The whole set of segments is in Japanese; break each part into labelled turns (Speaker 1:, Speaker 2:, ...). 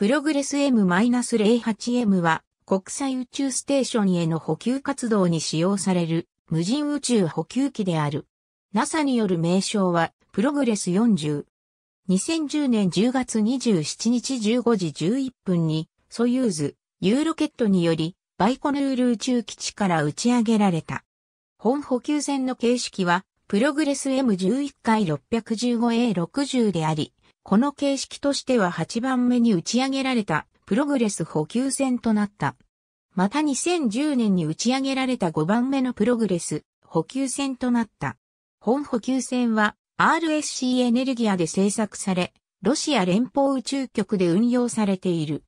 Speaker 1: プログレス M-08M は国際宇宙ステーションへの補給活動に使用される無人宇宙補給機である。NASA による名称はプログレス40。2010年10月27日15時11分にソユーズユーロケットによりバイコヌール宇宙基地から打ち上げられた。本補給船の形式はプログレス M11 回 615A60 であり、この形式としては8番目に打ち上げられたプログレス補給船となった。また2010年に打ち上げられた5番目のプログレス補給船となった。本補給船は RSC エネルギアで製作され、ロシア連邦宇宙局で運用されている。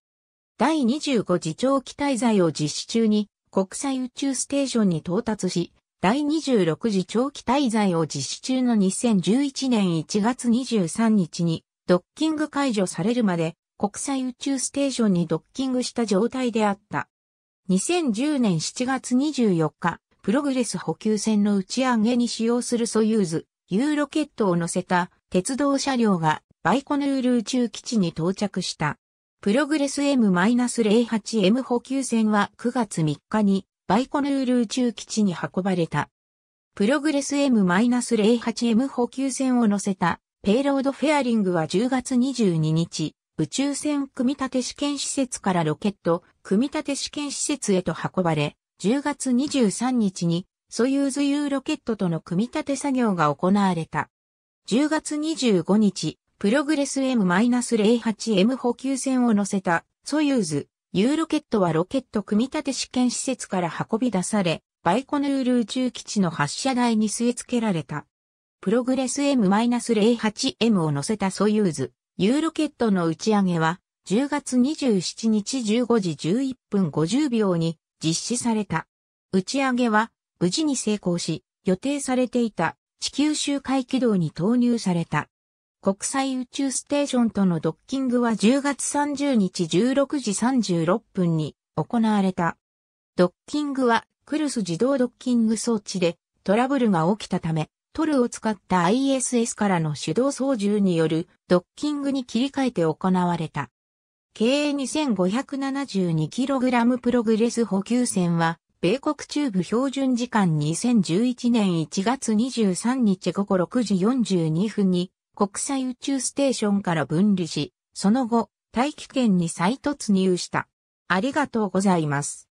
Speaker 1: 第25次長期滞在を実施中に国際宇宙ステーションに到達し、第26次長期滞在を実施中の2011年1月23日にドッキング解除されるまで国際宇宙ステーションにドッキングした状態であった。2010年7月24日、プログレス補給船の打ち上げに使用するソユーズ、U ロケットを乗せた鉄道車両がバイコヌール宇宙基地に到着した。プログレス M-08M 補給船は9月3日にバイコヌール宇宙基地に運ばれた。プログレス M-08M 補給船を乗せたペイロードフェアリングは10月22日、宇宙船組み立て試験施設からロケット、組み立て試験施設へと運ばれ、10月23日に、ソユーズ U ロケットとの組み立て作業が行われた。10月25日、プログレス M-08M 補給船を乗せたソユーズ U ロケットはロケット組み立て試験施設から運び出され、バイコヌール宇宙基地の発射台に据え付けられた。プログレス M-08M を乗せたソユーズ、ユーロケットの打ち上げは、10月27日15時11分50秒に実施された。打ち上げは、無事に成功し、予定されていた地球周回軌道に投入された。国際宇宙ステーションとのドッキングは10月30日16時36分に行われた。ドッキングはクルス自動ドッキング装置でトラブルが起きたためトルを使った ISS からの手動操縦によるドッキングに切り替えて行われた。KA2572kg プログレス補給船は、米国中部標準時間2011年1月23日午後6時42分に国際宇宙ステーションから分離し、その後、大気圏に再突入した。ありがとうございます。